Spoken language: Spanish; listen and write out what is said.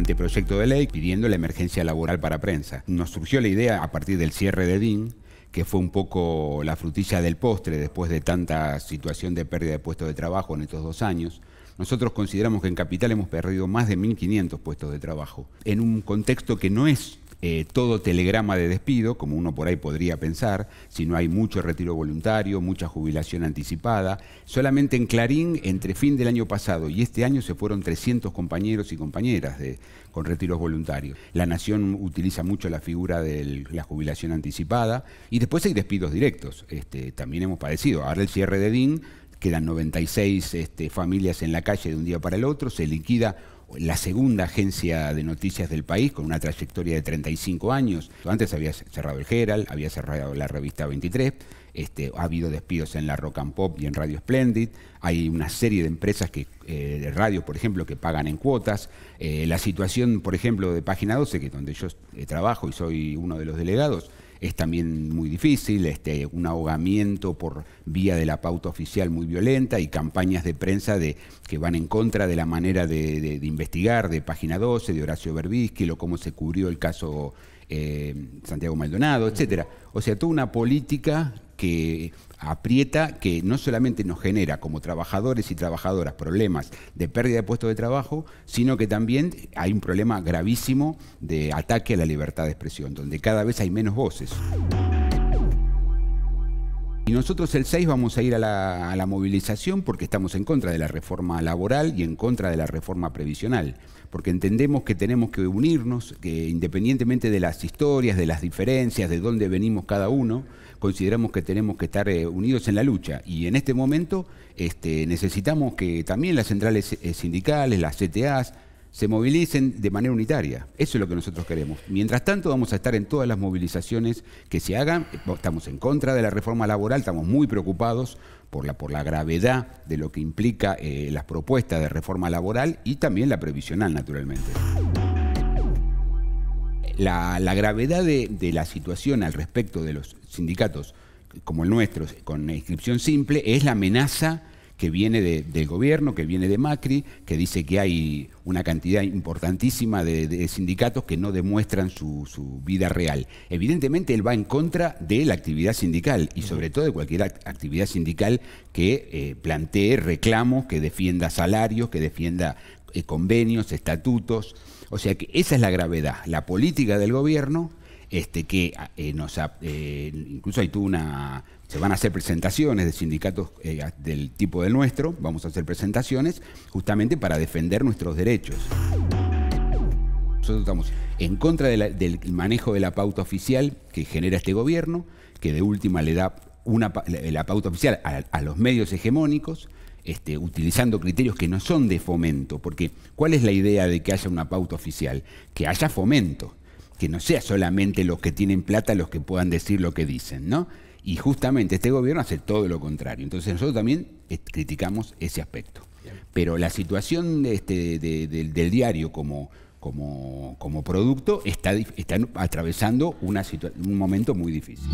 anteproyecto de ley pidiendo la emergencia laboral para prensa. Nos surgió la idea a partir del cierre de DIN, que fue un poco la frutilla del postre después de tanta situación de pérdida de puestos de trabajo en estos dos años. Nosotros consideramos que en Capital hemos perdido más de 1.500 puestos de trabajo, en un contexto que no es eh, todo telegrama de despido, como uno por ahí podría pensar, si no hay mucho retiro voluntario, mucha jubilación anticipada. Solamente en Clarín, entre fin del año pasado y este año, se fueron 300 compañeros y compañeras de, con retiros voluntarios. La Nación utiliza mucho la figura de la jubilación anticipada y después hay despidos directos. Este, también hemos padecido. Ahora el cierre de DIN, quedan 96 este, familias en la calle de un día para el otro, se liquida la segunda agencia de noticias del país con una trayectoria de 35 años. Antes había cerrado el Herald, había cerrado la revista 23, este, ha habido despidos en la Rock and Pop y en Radio Splendid, hay una serie de empresas eh, de radio, por ejemplo, que pagan en cuotas. Eh, la situación, por ejemplo, de Página 12, que es donde yo eh, trabajo y soy uno de los delegados, es también muy difícil, este, un ahogamiento por vía de la pauta oficial muy violenta y campañas de prensa de, que van en contra de la manera de, investigar de Página 12, de Horacio Berbisky, lo cómo se cubrió el caso eh, Santiago Maldonado, etcétera. O sea, toda una política que aprieta, que no solamente nos genera como trabajadores y trabajadoras problemas de pérdida de puestos de trabajo, sino que también hay un problema gravísimo de ataque a la libertad de expresión, donde cada vez hay menos voces. Y nosotros el 6 vamos a ir a la, movilización porque estamos en contra de la reforma laboral y en contra de la reforma previsional, porque entendemos que tenemos que unirnos, que independientemente de las historias, de las diferencias, de dónde venimos cada uno, consideramos que tenemos que estar eh, unidos en la lucha. Y en este momento este, necesitamos que también las centrales eh, sindicales, las CTAs, se movilicen de manera unitaria. Eso es lo que nosotros queremos. Mientras tanto, vamos a estar en todas las movilizaciones que se hagan. Estamos en contra de la reforma laboral, estamos muy preocupados por la, por la gravedad de lo que implica eh, las propuestas de reforma laboral y también la previsional, naturalmente. La, gravedad de, de la situación al respecto de los sindicatos como el nuestro, con inscripción simple, es la amenaza que viene del gobierno, que viene de Macri, que dice que hay una cantidad importantísima de, sindicatos que no demuestran su, vida real. Evidentemente él va en contra de la actividad sindical y sobre todo de cualquier actividad sindical que eh, plantee reclamos, que defienda salarios, que defienda eh, convenios, estatutos. O sea que esa es la gravedad. La política del gobierno este, que ah, eh, nos, eh, incluso hay una, se van a hacer presentaciones de sindicatos eh, del tipo del nuestro, vamos a hacer presentaciones justamente para defender nuestros derechos. Nosotros estamos en contra del manejo de la pauta oficial que genera este gobierno, que de última le da una, la pauta oficial a, los medios hegemónicos, este, utilizando criterios que no son de fomento, porque ¿cuál es la idea de que haya una pauta oficial? Que haya fomento que no sea solamente los que tienen plata los que puedan decir lo que dicen, ¿no? Y justamente este gobierno hace todo lo contrario. Entonces nosotros también eh, criticamos ese aspecto. Pero la situación de este, del diario como, como, producto está, está atravesando una un momento muy difícil.